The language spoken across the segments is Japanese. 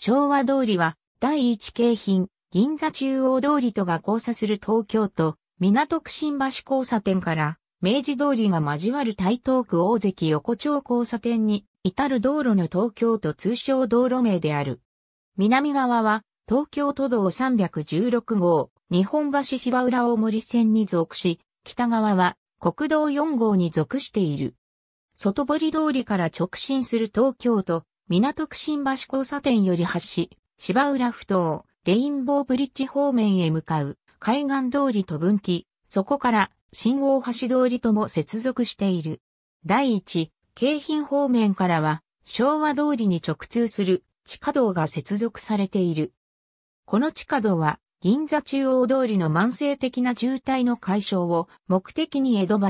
昭和通りは、第一京浜、銀座中央通りとが交差する東京都、港区新橋交差点から、明治通りが交わる台東区大関横丁交差点に、至る道路の東京都通称道路名である。南側は、東京都道316号、日本橋芝浦大森線に属し、北側は国道4号に属している。外堀通りから直進する東京都港区新橋交差点より橋、芝浦ふ頭、レインボーブリッジ方面へ向かう、海岸通りと分岐、そこから新大橋通りとも接続している。第一、京浜方面からは、昭和通りに直通する地下道が接続されている。この地下道は、銀座中央通りの慢性的な渋滞の解消を目的に江戸橋、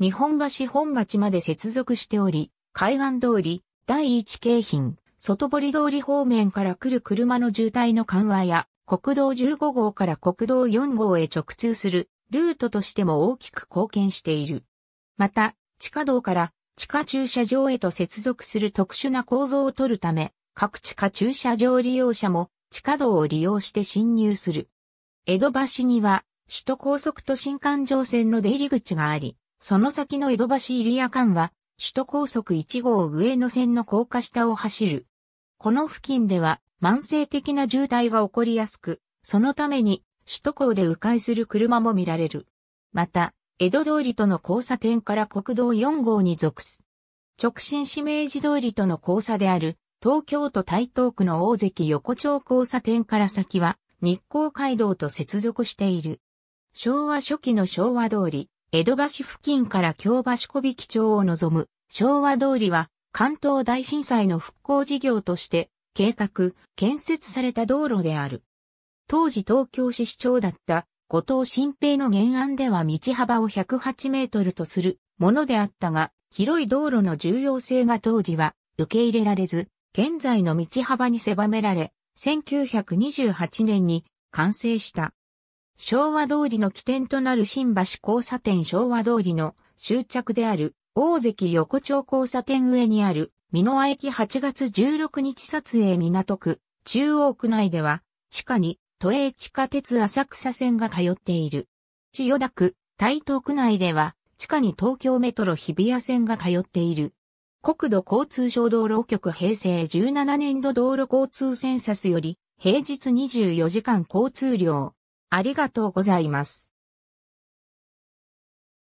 日本橋本町まで接続しており、海岸通り、第一京浜、外堀通り方面から来る車の渋滞の緩和や、国道15号から国道4号へ直通するルートとしても大きく貢献している。また、地下道から地下駐車場へと接続する特殊な構造を取るため、各地下駐車場利用者も地下道を利用して侵入する。江戸橋には首都高速と新幹線の出入り口があり、その先の江戸橋入ア間は首都高速1号上野線の高架下を走る。この付近では慢性的な渋滞が起こりやすく、そのために首都高で迂回する車も見られる。また、江戸通りとの交差点から国道4号に属す。直進指名時通りとの交差である、東京都台東区の大関横丁交差点から先は、日光街道と接続している。昭和初期の昭和通り、江戸橋付近から京橋小引町を望む昭和通りは関東大震災の復興事業として計画、建設された道路である。当時東京市市長だった後藤新平の原案では道幅を108メートルとするものであったが、広い道路の重要性が当時は受け入れられず、現在の道幅に狭められ、1928年に完成した。昭和通りの起点となる新橋交差点昭和通りの終着である大関横丁交差点上にある美濃駅8月16日撮影港区中央区内では地下に都営地下鉄浅草線が通っている。千代田区台東区内では地下に東京メトロ日比谷線が通っている。国土交通省道路局平成17年度道路交通センサスより平日24時間交通量ありがとうございます。